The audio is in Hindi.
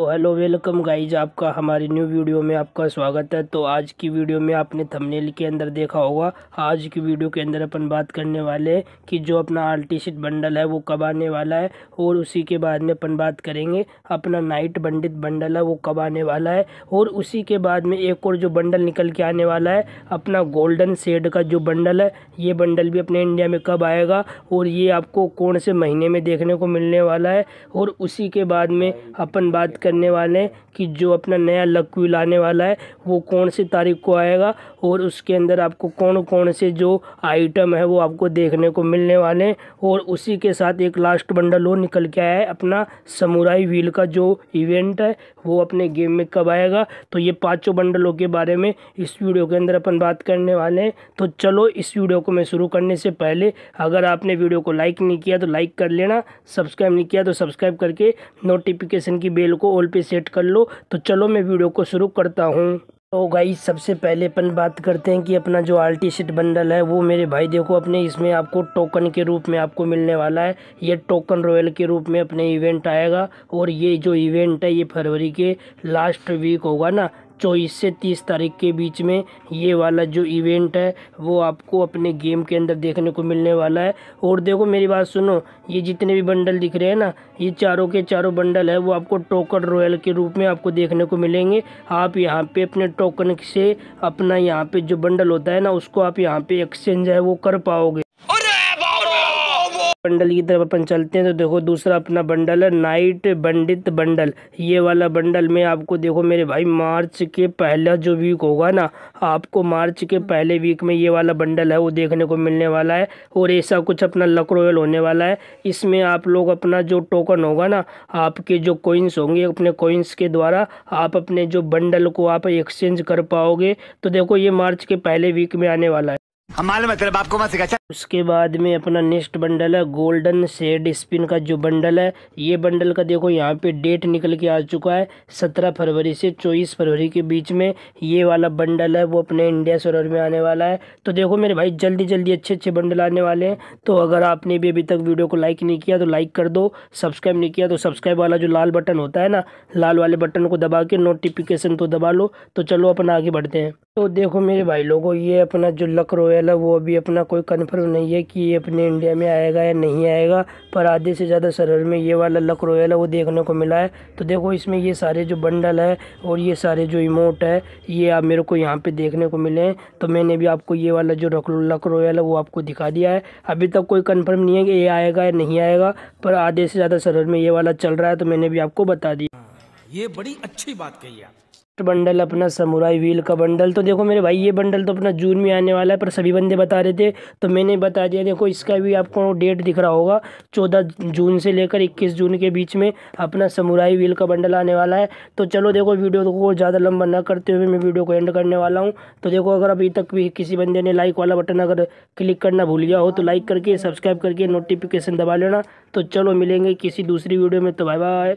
तो हेलो वेलकम गाइज आपका हमारी न्यू वीडियो में आपका स्वागत है तो आज की वीडियो में आपने थंबनेल के अंदर देखा होगा आज की वीडियो के अंदर अपन बात करने वाले हैं कि जो अपना सीट बंडल है वो कब आने वाला है और उसी के बाद में अपन बात करेंगे अपना नाइट बंडित बंडल है वो कब आने वाला है और उसी के बाद में एक और जो बंडल निकल के आने वाला है अपना गोल्डन शेड का जो बंडल है ये बंडल भी अपने इंडिया में कब आएगा और ये आपको कौन से महीने में देखने को मिलने वाला है और उसी के बाद में अपन बात कर करने वाले हैं कि जो अपना नया लक व्यू लाने वाला है वो कौन सी तारीख को आएगा और उसके अंदर आपको कौन कौन से जो आइटम है वो आपको देखने को मिलने वाले हैं और उसी के साथ एक लास्ट बंडल और निकल के आया है अपना समुराई व्हील का जो इवेंट है वो अपने गेम में कब आएगा तो ये पाँचों बंडलों के बारे में इस वीडियो के अंदर अपन बात करने वाले हैं तो चलो इस वीडियो को मैं शुरू करने से पहले अगर आपने वीडियो को लाइक नहीं किया तो लाइक कर लेना सब्सक्राइब नहीं किया तो सब्सक्राइब करके नोटिफिकेशन की बेल को कॉल पे सेट कर लो तो चलो मैं वीडियो को शुरू करता हूँ तो गाई सबसे पहले अपन बात करते हैं कि अपना जो आर टी सीट बंडल है वो मेरे भाई देखो अपने इसमें आपको टोकन के रूप में आपको मिलने वाला है ये टोकन रॉयल के रूप में अपने इवेंट आएगा और ये जो इवेंट है ये फरवरी के लास्ट वीक होगा ना चौबीस से तीस तारीख के बीच में ये वाला जो इवेंट है वो आपको अपने गेम के अंदर देखने को मिलने वाला है और देखो मेरी बात सुनो ये जितने भी बंडल दिख रहे हैं ना ये चारों के चारों बंडल है वो आपको टोकन रॉयल के रूप में आपको देखने को मिलेंगे आप यहाँ पे अपने टोकन से अपना यहाँ पे जो बंडल होता है ना उसको आप यहाँ पे एक्सचेंज है वो कर पाओगे बंडल की तरफ अपन चलते हैं तो देखो दूसरा अपना बंडल है नाइट बंडित बंडल ये वाला बंडल में आपको देखो मेरे भाई मार्च के पहला जो वीक होगा ना आपको मार्च के पहले वीक में ये वाला बंडल है वो देखने को मिलने वाला है और ऐसा कुछ अपना लक होने वाला है इसमें आप लोग अपना जो टोकन होगा ना आपके जो कोइंस होंगे अपने कोइंस के द्वारा आप अपने जो बंडल को आप एक्सचेंज कर पाओगे तो देखो ये मार्च के पहले वीक में आने वाला है उसके बाद में अपना नेक्स्ट बंडल है गोल्डन सेड स्पिन का जो बंडल है ये बंडल का देखो यहाँ पे डेट निकल के आ चुका है सत्रह फरवरी से चौबीस फरवरी के बीच में ये वाला बंडल है वो अपने इंडिया सर्वर में आने वाला है तो देखो मेरे भाई जल्दी जल्दी अच्छे अच्छे बंडल आने वाले हैं तो अगर आपने भी अभी तक वीडियो को लाइक नहीं किया तो लाइक कर दो सब्सक्राइब नहीं किया तो सब्सक्राइब वाला जो लाल बटन होता है ना लाल वाले बटन को दबा के नोटिफिकेशन तो दबा लो तो चलो अपना आगे बढ़ते हैं तो देखो मेरे भाई लोगों ये अपना जो लक रोयल है वो अभी अपना कोई कन्फर्म नहीं है कि ये अपने इंडिया में आएगा या नहीं आएगा पर आधे से ज़्यादा सर्वर में ये वाला लक रोयल है वो देखने को मिला है तो देखो इसमें ये सारे जो बंडल है और ये सारे जो इमोट है ये आप मेरे को यहाँ पे देखने को मिले हैं तो मैंने भी आपको ये वाला जो लक रोयल है वो आपको दिखा दिया है अभी तक कोई कन्फर्म नहीं है कि ये आएगा या नहीं आएगा पर आधे से ज़्यादा सर्वर में ये वाला चल रहा है तो मैंने भी आपको बता दिया ये बड़ी अच्छी बात कही आप नेक्स्ट बंडल अपना समुराई व्हील का बंडल तो देखो मेरे भाई ये बंडल तो अपना जून में आने वाला है पर सभी बंदे बता रहे थे तो मैंने बता दिया देखो इसका भी आपको डेट दिख रहा होगा चौदह जून से लेकर इक्कीस जून के बीच में अपना समुराई व्हील का बंडल आने वाला है तो चलो देखो वीडियो को ज़्यादा लंबा ना करते हुए मैं वीडियो को एंड करने वाला हूँ तो देखो अगर अभी तक भी किसी बंदे ने लाइक वाला बटन अगर क्लिक करना भूल गया हो तो लाइक करके सब्सक्राइब करके नोटिफिकेशन दबा लेना तो चलो मिलेंगे किसी दूसरी वीडियो में तो बाय बाय